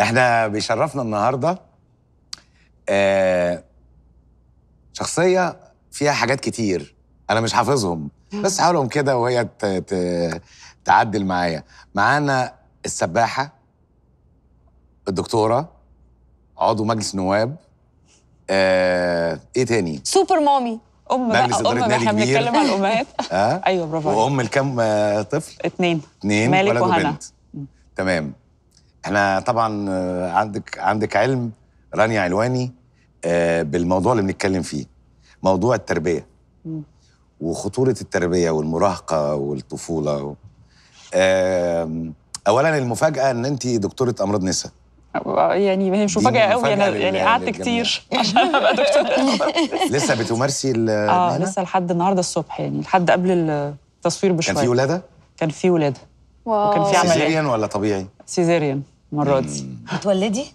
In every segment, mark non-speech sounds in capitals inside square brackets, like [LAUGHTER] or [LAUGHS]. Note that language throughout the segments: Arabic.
احنا بيشرفنا النهارده آه شخصيه فيها حاجات كتير انا مش حافظهم بس حاولهم كده وهي تعدل معايا معانا السباحه الدكتوره عضو مجلس نواب آه ايه تاني سوبر مامي ام بقى ام احنا بنتكلم على الامهات [LAUGHS] آه؟ ايوه برافو وام الكام آه، طفل؟ اتنين اتنين مالك وهنا تمام احنا طبعا آه، عندك عندك علم رانيا علواني آه، بالموضوع اللي بنتكلم فيه موضوع التربيه وخطوره التربيه والمراهقه والطفوله اولا المفاجاه ان انت دكتوره امراض نساء آه، يعني هي مش مفاجاه قوي انا يعني قعدت كتير [LAUGHS] عشان ابقى دكتوره لسه بتمارسي اه لسه لحد النهارده الصبح يعني لحد قبل التصوير بشويه كان في ولاده كان في ولاده واو. وكان في عمليه سيزيريان ولا طبيعي سيزيريان المره دي بتولدي؟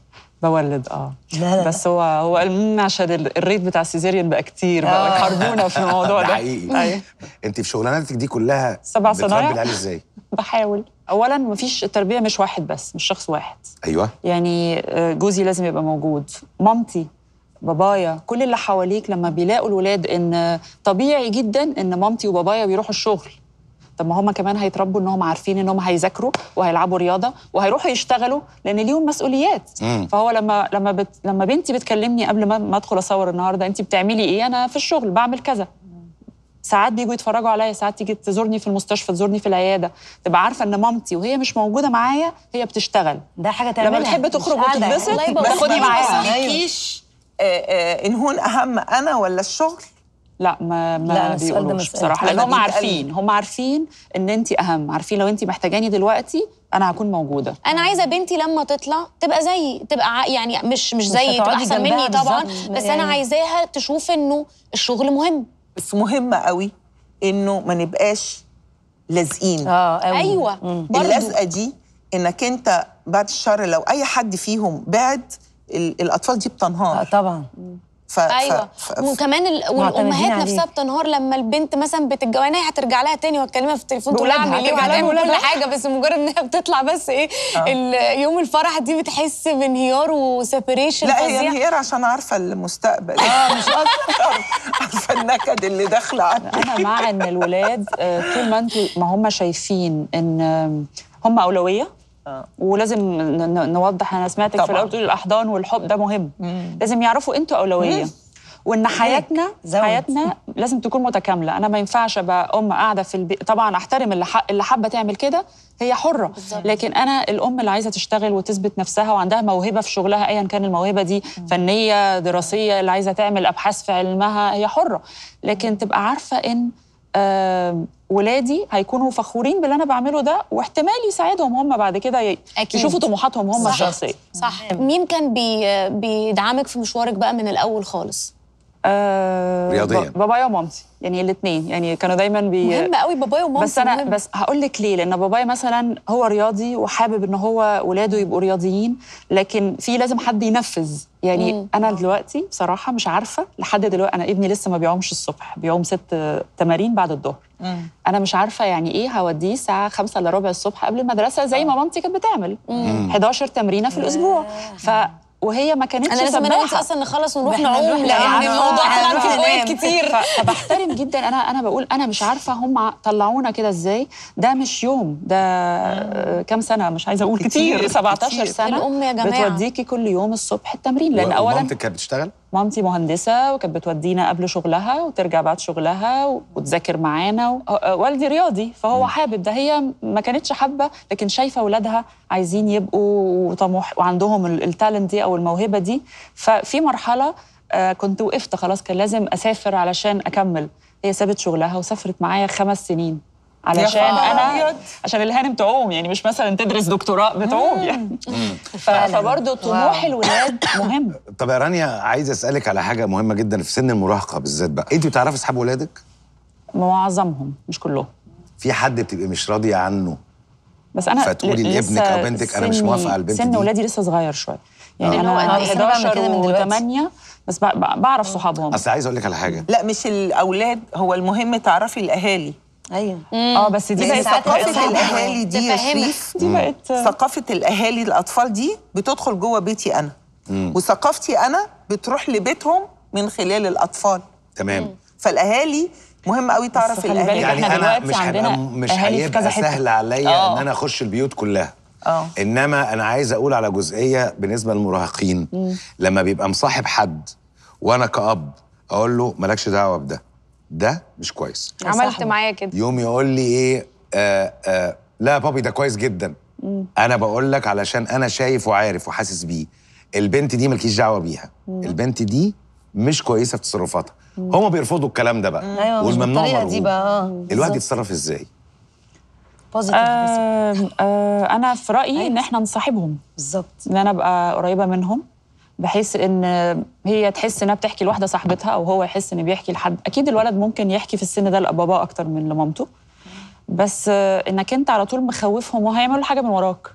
بولد اه لا لا بس هو هو المهم عشان الريت بتاع السيزيريان بقى كتير بقى حربونا آه. في الموضوع ده حقيقي انت في شغلانتك دي كلها سبع صنايع بتربي العيال ازاي؟ بحاول اولا مفيش التربيه مش واحد بس مش شخص واحد ايوه يعني آه، جوزي لازم يبقى موجود مامتي بابايا كل اللي حواليك لما بيلاقوا الولاد ان طبيعي جدا ان مامتي وبابايا بيروحوا الشغل طب ما هم كمان هيتربوا انهم عارفين انهم هيذاكروا وهيلعبوا رياضه وهيروحوا يشتغلوا لان ليهم مسؤوليات مم. فهو لما لما بت لما بنتي بتكلمني قبل ما, ما ادخل اصور النهارده انت بتعملي ايه انا في الشغل بعمل كذا ساعات بيجوا يتفرجوا عليا ساعات تيجي تزورني في المستشفى تزورني في العياده تبقى عارفه ان مامتي وهي مش موجوده معايا هي بتشتغل ده حاجه تعملها لما بتحب تخرج وتتبسط باخدي معايا ما يخليكيش آه، آه، ان هون اهم انا ولا الشغل لا ما ما لا بيقولوش بصراحه لان هم عارفين هم عارفين ان انت اهم عارفين لو انت محتاجاني دلوقتي انا هكون موجوده انا عايزه بنتي لما تطلع تبقى زيي تبقى يعني مش مش زيي تبقى احسن مني طبعا بس يعني انا عايزاها تشوف انه الشغل مهم بس مهم قوي انه ما نبقاش لازقين اه قوي. ايوه اللزقه دي انك انت بعد الشر لو اي حد فيهم بعد الاطفال دي بتنهار آه طبعا ف... ايوه ف... وكمان ال... والامهات نفسها بتنهار لما البنت مثلا بتتجوزها يعني هترجع لها تاني وهتكلمها في التليفون تقول لها اعمل ايه وهتعمل كل حاجه بس مجرد انها بتطلع بس ايه آه. يوم الفرح دي بتحس بانهيار وسيبريشن لا هي انهيار عشان عارفه المستقبل اه مش [LAUGHS] اكتر عارفه النكد اللي داخله انا مع ان الولاد آه، طول ما انتوا ما هم شايفين ان هم اولويه ولازم نوضح انا سمعتك طبعا. في الاول تقول الاحضان والحب ده مهم مم. لازم يعرفوا انتوا اولويه مم. وان حياتنا حياتنا لازم تكون متكامله انا ما ينفعش ابقى ام قاعده في البيت طبعا احترم اللي حق اللي حابه تعمل كده هي حره بالزبط. لكن انا الام اللي عايزه تشتغل وتثبت نفسها وعندها موهبه في شغلها ايا كان الموهبه دي مم. فنيه دراسيه اللي عايزه تعمل ابحاث في علمها هي حره لكن تبقى عارفه ان ولادي هيكونوا فخورين باللي انا بعمله ده واحتمال يساعدهم هم بعد كده يشوفوا طموحاتهم هم الشخصيه صح مين كان بيدعمك في مشوارك بقى من الاول خالص آه، رياضيا بابايا ومامتي يعني الاثنين يعني كانوا دايما بي مهم قوي بابايا ومامتي بس انا مهم. بس هقول لك ليه لان بابايا مثلا هو رياضي وحابب ان هو ولاده يبقوا رياضيين لكن في لازم حد ينفذ يعني مم. انا دلوقتي بصراحه مش عارفه لحد دلوقتي انا ابني لسه ما بيعومش الصبح بيعوم ست تمارين بعد الظهر انا مش عارفه يعني ايه هوديه الساعه 5 الا ربع الصبح قبل المدرسه زي ما آه. مامتي كانت بتعمل مم. 11 تمرينه في الاسبوع ف وهي ما كانتش انا لازم انا اصلا نخلص ونروح نعوم يعني الموضوع طلع آه، فيه فوائد كتير فبحترم جدا انا انا بقول انا مش عارفه هم طلعونا كده ازاي ده مش يوم ده كام سنه مش عايزه اقول كتير, كتير 17 كتير. سنه الام يا جماعه بتوديكي كل يوم الصبح التمرين لان اولا كانت بتشتغل؟ مامتي مهندسه وكانت بتودينا قبل شغلها وترجع بعد شغلها وتذاكر معانا أه، أه، والدي رياضي فهو حابب ده هي ما كانتش حابه لكن شايفه اولادها عايزين يبقوا طموح وعندهم التالنت دي او الموهبه دي ففي مرحله أه، كنت وقفت خلاص كان لازم اسافر علشان اكمل هي سابت شغلها وسافرت معايا خمس سنين علشان انا عشان الهانم تعوم يعني مش مثلا تدرس دكتوراه بتعوم يعني فبرضه طموح الولاد مهم [LAUGHS] طب يا رانيا عايز اسالك على حاجه مهمه جدا في سن المراهقه بالذات بقى انت بتعرفي اصحاب ولادك معظمهم مش كلهم في حد بتبقي مش راضيه عنه بس انا فتقولي لابنك او بنتك انا مش موافقه على البنت سن ولادي لسه صغير شويه يعني آه. انا 11 إيه و8 بس بعرف صحابهم اصل عايز اقول لك على حاجه لا مش الاولاد هو المهم تعرفي الاهالي ايوه اه بس دي بقت ثقافه الاهالي دي يا شريف دي بقت ثقافه الاهالي الاطفال دي بتدخل جوه بيتي انا مم. وثقافتي انا بتروح لبيتهم من خلال الاطفال تمام مم. فالاهالي مهم قوي تعرف الاهالي يعني انا مش عندنا مش هيبقى سهل عليا ان آه. انا اخش البيوت كلها اه انما انا عايز اقول على جزئيه بالنسبه للمراهقين لما بيبقى مصاحب حد وانا كاب اقول له مالكش دعوه بده ده مش كويس عملت معايا كده يوم يقول لي ايه آآ آه، آآ آه، لا بابي ده كويس جدا مم. انا بقول لك علشان انا شايف وعارف وحاسس بيه البنت دي مالكيش دعوه بيها مم. البنت دي مش كويسه في تصرفاتها هما بيرفضوا الكلام ده بقى أيوة والممنوع دي بقى آه، الواحد يتصرف ازاي بوزيتيف آه آه انا في رايي أيوة. ان احنا نصاحبهم بالظبط ان انا ابقى قريبه منهم بحيث ان هي تحس انها بتحكي لواحده صاحبتها او هو يحس ان بيحكي لحد اكيد الولد ممكن يحكي في السن ده لباباه اكتر من لمامته بس انك انت على طول مخوفهم وهيعملوا حاجه من وراك